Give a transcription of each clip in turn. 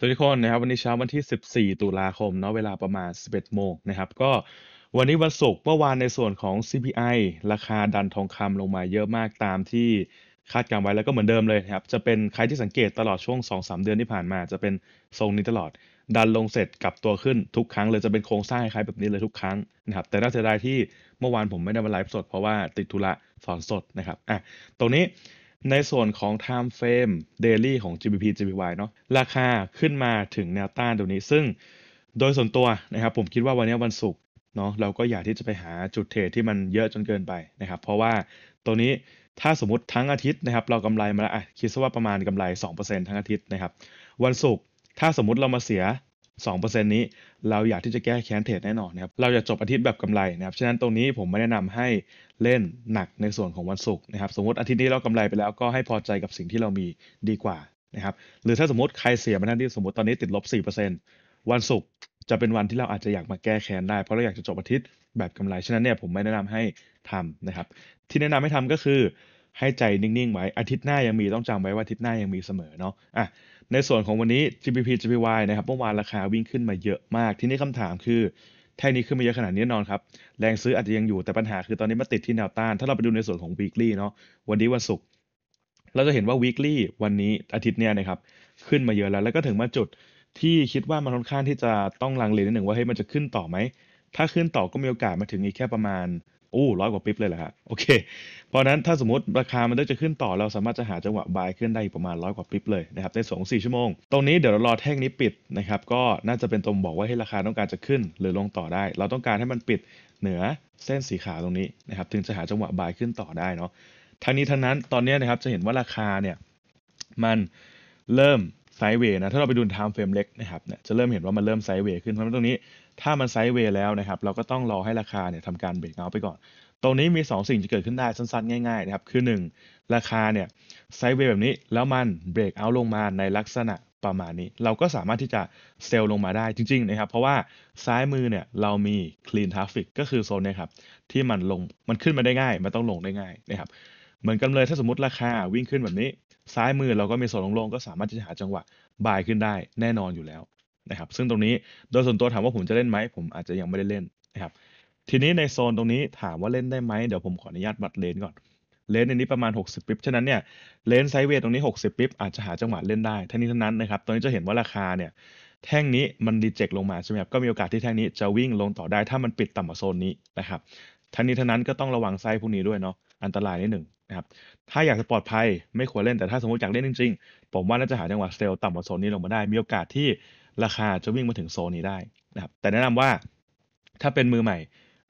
ทุกคนนะครับวันนี้เช้าวันที่ 14 ตุลาคมเนาะเวลาประมาณ 11 โมงนะครับก็วันนี้วันศุกร์เมื่อวานในส่วนของ CPI ราคาดันทองคำลงมาเยอะมากตามที่คาดการไว้แล้วก็เหมือนเดิมเลยครับจะเป็นใครที่สังเกตตลอดช่วง 2-3 เดือนที่ผ่านมา จะเป็นทรงนี้ตลอดดันลงเสร็จกลับตัวขึ้นทุกครั้ง เลยจะเป็นโครงสร้างคล้ายแบบนี้เลยทุกครั้งนะครับแต่น่าเสียดายที่เมื่อวานผมไม่ได้มาไลฟ์สดเพราะว่าติดธุระสอนสดนะครับอ่ะตรงนี้ในส่วนของ Time Frame Daily ของ GBP GBY เนาะราคาขึ้นมาถึงแนวต้านตรงนี้ซึ่งโดยส่วนตัวนะครับผมคิดว่าวันนี้วันศุกร์เนาะเราก็อยากที่จะไปหาจุดเทรดที่มันเยอะจนเกินไปนะครับเพราะว่าตัวนี้ถ้าสมมติทั้งอาทิตย์นะครับเรากำไรมาแล้วคิดซะว่าประมาณกำไร 2%ทั้งอาทิตย์นะครับวันศุกร์ถ้าสมมติเรามาเสีย2%นี้เราอยากที่จะแก้แค้นเทรดแน่นอนนะครับ เราจะจบอาทิตย์แบบกำไรนะครับ ฉะนั้นตรงนี้ผมไม่แนะนำให้เล่นหนักในส่วนของวันศุกร์นะครับ สมมติอาทิตย์นี้เรากำไรไปแล้วก็ให้พอใจกับสิ่งที่เรามีดีกว่านะครับ หรือถ้าสมมติใครเสียมาทัานที่สมมติตอนนี้ติดลบ 4%วันศุกร์จะเป็นวันที่เราอาจจะอยากมาแก้แค้นได้ เพราะเราอยากจะจบอาทิตย์แบบกำไร ฉะนั้นเนี่ยผมไม่แนะนำให้ทำนะครับ ที่แนะนำให้ทำก็คือให้ใจนิ่งๆไว้ อาทิตย์หน้ายังมีต้องจำไว้ว่าอาทิตย์หน้ายังมีเสมอเนาะอ่ะในส่วนของวันนี้ GBP GPY นะครับเมื่อวานราคาวิ่งขึ้นมาเยอะมาก ทีนี้คำถามคือแท่งนี้ขึ้นมาเยอะขนาดนี้นนอนครับแรงซื้ออาจจะยังอยู่ แต่ปัญหาคือตอนนี้มาติดที่แนวต้านถ้าเราไปดูในส่วนของ weekly เนาะวันนี้วันศุกร์เราจะเห็นว่า weekly วันนี้อาทิตย์เนี่ยนะครับขึ้นมาเยอะแล้ว แล้วก็ถึงมาจุดที่คิดว่ามันค่อนข้างที่จะต้องลังเลนิดหนึ่งว่าเฮ้ยมันจะขึ้นต่อไหมถ้าขึ้นต่อก็มีโอกาสมาถึงอีกแค่ประมาณโอ้ร้อยกว่าปิ๊บเลยแหละฮะโอเคเพราะนั้นถ้าสมมติราคา มันได้จะขึ้นต่อ เราสามารถจะหาจังหวะบายขึ้นได้ประมาณร้อยกว่าปิ๊บเลยนะครับในสองสี่ชั่วโมงตรงนี้เดี๋ยวเรารอแท่งนี้ปิดนะครับ ก็น่าจะเป็นตรงบอกว่าให้ราคาต้องการจะขึ้น หรือลงต่อได้ เราต้องการให้มันปิดเหนือเส้นสีขาวตรงนี้นะครับถึงจะหาจังหวะบายขึ้นต่อได้เนาะทั้งนี้ทั้งนั้นตอนนี้นะครับจะเห็นว่าราคาเนี่ย มันเริ่มไซด์เวย์นะถ้าเราไปดูไทม์เฟรมเล็กนะครับเนี่ยจะเริ่มเห็นว่ามันเริ่มไซด์เวย์ขึ้นเพราะตรงนี้ถ้ามันไซด์เวย์แล้วนะครับ เราก็ต้องรอให้ราคาเนี่ยทำการเบรกเอาไปก่อน ตรงนี้มี 2 สิ่งจะเกิดขึ้นได้สั้นๆ ง่ายๆนะครับคือ 1 ราคาเนี่ยไซด์เวย์แบบนี้ แล้วมันเบรกเอาลงมาในลักษณะประมาณนี้ เราก็สามารถที่จะเซลลงมาได้จริง ๆ นะครับ เพราะว่าซ้ายมือเนี่ยเรามีคลีนทราฟิกก็คือโซนนี้ครับที่มันลงมันขึ้นมาได้ง่ายมันต้องลงได้ง่ายนะครับเหมือนกันเลยถ้าสมมติราคาวิ่งขึ้นแบบนี้ ซ้ายมือเราก็มีโซนลงๆก็สามารถที่จะหาจังหวะบายขึ้นได้แน่นอนอยู่แล้วนะครับซึ่งตรงนี้โดยส่วนตัวถามว่าผมจะเล่นไหม ผมอาจจะยังไม่ได้เล่นนะครับทีนี้ในโซนตรงนี้ถามว่าเล่นได้ไหมเดี๋ยวผมขออนุญาตบัตรเลนก่อน เลนในนี้ประมาณ 60ปิ๊บฉะนั้นเนี่ยเลนไซเวทตรงนี้60ปิ๊บอาจจะหาจังหวะเล่นได้ท่านี้เท่านั้นนะครับตอนนี้จะเห็นว่าราคาเนี่ยแท่งนี้มันดีเจ็กลงมาใช่ไหมครับก็มีโอกาสที่แท่งนี้จะวิ่งลงต่อได้ถ้ามันปิดต่ำกว่าโซนนี้นะครับท่านี้ท่านั้นก็ต้องระวังไซพวกนี้ด้วยเนาะอันตรายนิดหนึ่งนะครับถ้าอยากจะปลอดภัยไม่ควรเล่น แต่ถ้าสมมติอยากเล่นจริง ๆ ผมว่าน่าจะหาจังหวะเซลล์ต่ำกว่าโซนนี้ลงมาได้มีโอกาสที่ราคาจะวิ่งมาถึงโซนนี้ได้นะครับแต่แนะนำว่า ถ้าเป็นมือใหม่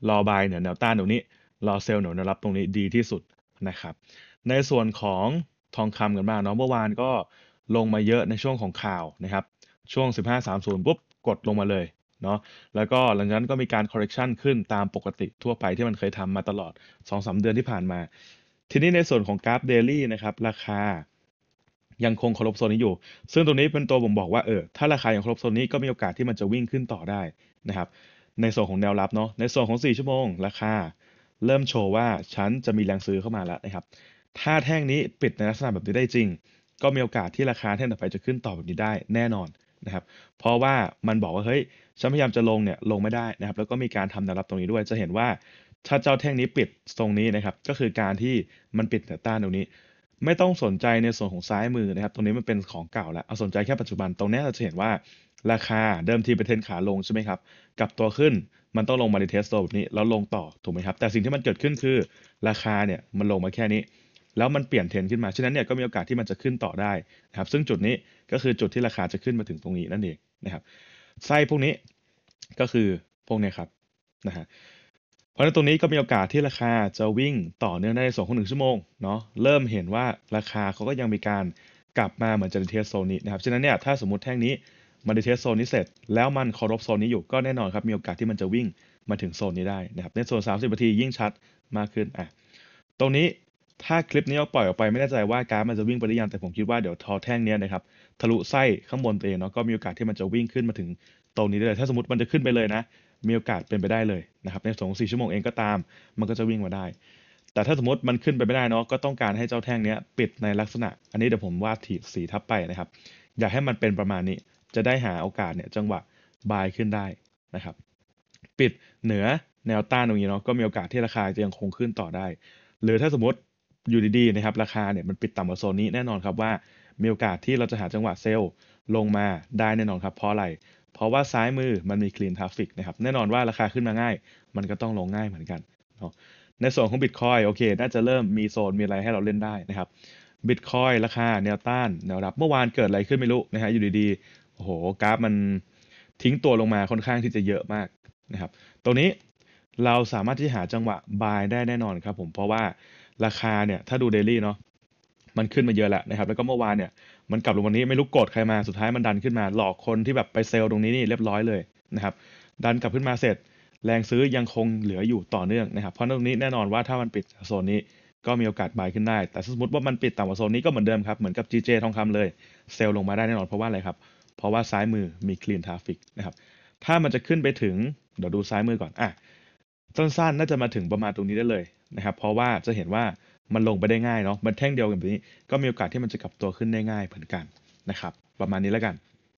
รอบายเหนือแนวต้านตรงนี้รอเซลล์เหนือแนวรับตรงนี้ดีที่สุดนะครับ ในส่วนของทองคำกันบ้างเนาะเมื่อวานก็ลงมาเยอะในช่วงของข่าวนะครับช่วง 1530ปุ๊บกดลงมาเลยเนาะแล้วก็หลังจากนั้นก็มีการ correction ขึ้นตามปกติทั่วไปที่มันเคยทำมาตลอด2-3เดือนที่ผ่านมาทีนี้ในส่วนของกราฟเดลี่นะครับราคายังคงเคารพโซนนี้อยู่ ซึ่งตรงนี้เป็นตัวผมบอกว่าเออถ้าราคายังเคารพโซนนี้ก็มีโอกาสที่มันจะวิ่งขึ้นต่อได้นะครับ ในส่วนของแนวรับเนาะในส่วนของ4ชั่วโมงราคา เริ่มโชว์ว่าฉันจะมีแรงซื้อเข้ามาแล้วนะครับถ้าแท่งนี้ปิดในลักษณะแบบนี้ได้จริง ก็มีโอกาสที่ราคาแท่งต่อไปจะขึ้นต่อแบบนี้ได้แน่นอนนะครับ เพราะว่ามันบอกว่าเฮ้ยฉันพยายามจะลงเนี่ยลงไม่ได้นะครับ แล้วก็มีการทำแนวรับตรงนี้ด้วยจะเห็นว่าถ้าเจ้าแท่งนี้ปิดตรงนี้นะครับ ก็คือการที่มันปิดแต่ต้านตรงนี้ ไม่ต้องสนใจในส่วนของซ้ายมือนะครับ ตรงนี้มันเป็นของเก่าแล้วเอาสนใจแค่ปัจจุบันตรงนี้เราจะเห็นว่าราคาเดิมทีเป็นเทนขาลงใช่ไหมครับกับตัวขึ้นมันต้องลงมาในเทสโตแบบนี้แล้วลงต่อถูกไหมครับ แต่สิ่งที่มันเกิดขึ้นคือ ราคาเนี่ยมันลงมาแค่นี้แล้วมันเปลี่ยนเทนขึ้นมาฉะนั้นเนี่ยก็มีโอกาสที่มันจะขึ้นต่อได้ นะครับ ซึ่งจุดนี้ก็คือจุดที่ราคาจะขึ้นมาถึงตรงนี้นั่นเองนะครับไส้พวกนี้ก็คือพวกนี้ครับนะฮะราะในตรงนี้ก็มีโอกาสที่ราคาจะวิ่งต่อเนื่องได้สองหนึ่งชั่วโมงเนาะ เริ่มเห็นว่าราคาเขาก็ยังมีการกลับมาเหมือนจะเทสโซนนี้นะครับ ฉะนั้นเนี่ยถ้าสมมติแท่งนี้มันเทสโซนนี้เสร็จ แล้วมันเคารพโซนนี้อยู่ก็แน่นอนครับมีโอกาสที่มันจะวิ่งมาถึงโซนนี้ได้นะครับในโซน30นาทียิ่งชัดมากขึ้นอ่ะ ตรงนี้ถ้าคลิปนี้เราปล่อยออกไปไม่แน่ใจว่าการมันจะวิ่งไปหรือยังแต่ผมคิดว่าเดี๋ยวทอแท่งนี้นะครับทะลุไส้ข้างบนตัวเองเนาะก็มีโอกาสที่มันจะวิ่งขึ้นมาถึงตรงนี้ได้เลยถ้าสมมติมันจะขึ้นไปเลยนะมีโอกาสเป็นไปได้เลยนะครับในสองสี่ชั่วโมงเองก็ตาม มันก็จะวิ่งมาได้ แต่ถ้าสมมติมันขึ้นไปไม่ได้นะก็ต้องการให้เจ้าแท่งนี้ปิดในลักษณะ อันนี้เดี๋ยวผมวาดสีทับไปนะครับ อยากให้มันเป็นประมาณนี้จะได้หาโอกาสเนี่ยจังหวะบายขึ้นได้นะครับปิดเหนือแนวต้านตรงนี้เนาะก็มีโอกาสที่ราคาจะยังคงขึ้นต่อได้ หรือถ้าสมมติอยู่ดีๆนะครับราคาเนี่ยมันปิดต่ำกว่าโซนนี้แน่นอนครับว่ามีโอกาสที่เราจะหาจังหวะเซลล์ลงมาได้แน่นอนครับ เพราะอะไรเพราะว่าซ้ายมือมันมีคลีนทราฟิกนะครับ แน่นอนว่าราคาขึ้นมาง่าย มันก็ต้องลงง่ายเหมือนกันเนาะในส่วนของ Bitcoin โอเค น่าจะเริ่มมีโซน มีอะไรให้เราเล่นได้นะครับบิตคอยราคาแนวต้านแนวรับเมื่อวานเกิดอะไรขึ้นไม่รู้นะฮะ อยู่ดีๆ โอ้โห กราฟมันทิ้งตัวลงมาค่อนข้างที่จะเยอะมากนะครับ ตรงนี้เราสามารถที่หาจังหวะบายได้แน่นอนครับผม เพราะว่าราคาเนี่ยถ้าดูเดลี่เนาะมันขึ้นมาเยอะแล้วนะครับ แล้วก็เมื่อวานเนี่ยมันกลับลงวันนี้ไม่รู้โกรธใครมา สุดท้ายมันดันขึ้นมาหลอกคนที่แบบไปเซลล์ตรงนี้นี่เรียบร้อยเลยนะครับ ดันกลับขึ้นมาเสร็จ แรงซื้อยังคงเหลืออยู่ต่อเนื่องนะครับ เพราะตรงนี้แน่นอนว่าถ้ามันปิดโซนนี้ก็มีโอกาสบายขึ้นได้ แต่สมมติว่ามันปิดต่ำกว่าโซนนี้ก็เหมือนเดิมครับ เหมือนกับ GJ ทองคำเลย เซลล์ลงมาได้แน่นอน เพราะว่าอะไรครับ เพราะว่าซ้ายมือมีคลีนทราฟิกนะครับ ถ้ามันจะขึ้นไปถึงเดี๋ยวดูซ้ายมือก่อน อ่ะสั้นๆน่าจะมาถึงประมาณตรงนี้ได้เลยนะครับเพราะว่าจะเห็นว่ามันลงไปได้ง่ายเนาะ มันแท่งเดียวกันแบบนี้ ก็มีโอกาสที่มันจะกลับตัวขึ้นได้ง่ายเหมือนกันนะครับ ประมาณนี้แล้วกัน